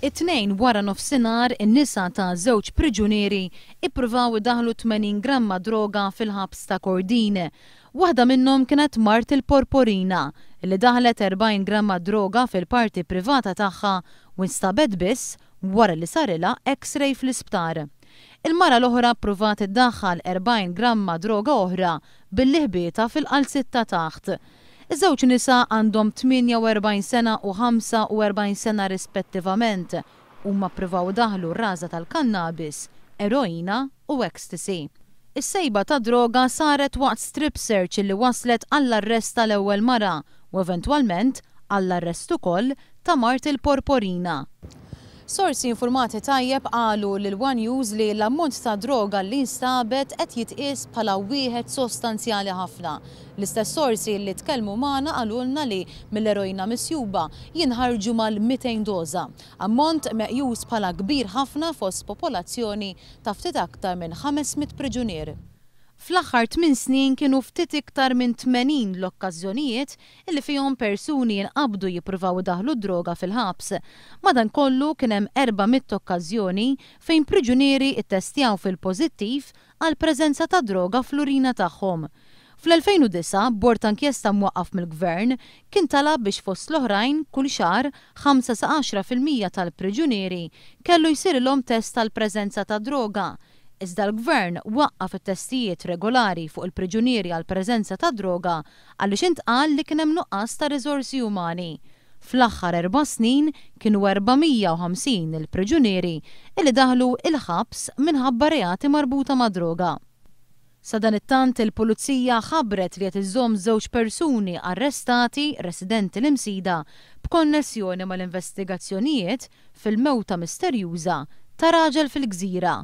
It-tnejn wara nofsinhar in-nisa ta' żewġ priġunieri ippruvaw idaħlu 80 gramma droga fil-ħabs ta' Kordine. Waħda minnhom kienet Mart il-Porporina li daħlet 40 gramma droga fil-parti privata tagħha u instabet biss wara li sarila X-ray fl-isptar. Il-mara l-oħra id iddaħħal 40 gramma droga oħra billi ħbieta fil-qalsit ta' taħt. Iż-żewġ nisa għandhom 48 sena u 45 sena rispettivament huma privaw daħlu r-raża tal-kannabis, eroina u ecstasy. Is-sejba ta' droga saret waqt strip search li waslet għall-arrest tal-ewwel mara u eventwalment għall-arrest ukoll ta' Martil porporina Sorsi informati tajjeb għalu l-One News li l-ammont ta' droga li instabet qed jitqies bħala wieħed sostanzjali ħafna. L-istess sorsi li tkellmu magħna għalulna li mill-erojna misjuba jinħarġu mal-200 doza. Ammont meqjus bħala kbir ħafna fost popolazzjoni taftit ftit aktar minn 500 priġunier. Fl-aħħar 8 snin kienu ftit iktar minn 80 l-okkażjonijiet illi fihom persuni jinqabdu jippruvaw daħlu droga fil-ħabs. madan kollu kien hemm 400 okkażjoni fejn priġunieri ittestjaw fil-pożittiv għal preżenza ta' droga fl-urina tagħhom. Fl-2009, bord inkjesta mwaqqaf mill-gvern kien talab biex fost l-oħrajn kull xar 5-10% tal-priġunieri kellu jisir l-om test tal-preżenza ta' droga iżda l-gvern waqqaf it-testijiet regolari fuq il-priġunieri għal preżenza ta' droga għaliex intqal li kien hemm nuqqas ta' rizorsi umani. Fl-aħħar erba' snin kienu 450 il-priġunieri li daħlu il-ħabs minħabba reati marbuta ma' droga. Sadan it-tant il-pulizija ħabret li qed iżżomm żewġ persuni arrestati residenti l-imsida b'konnessjoni mal-investigazzjonijiet fil-mewta misterjuża ta' raġel fil-gżira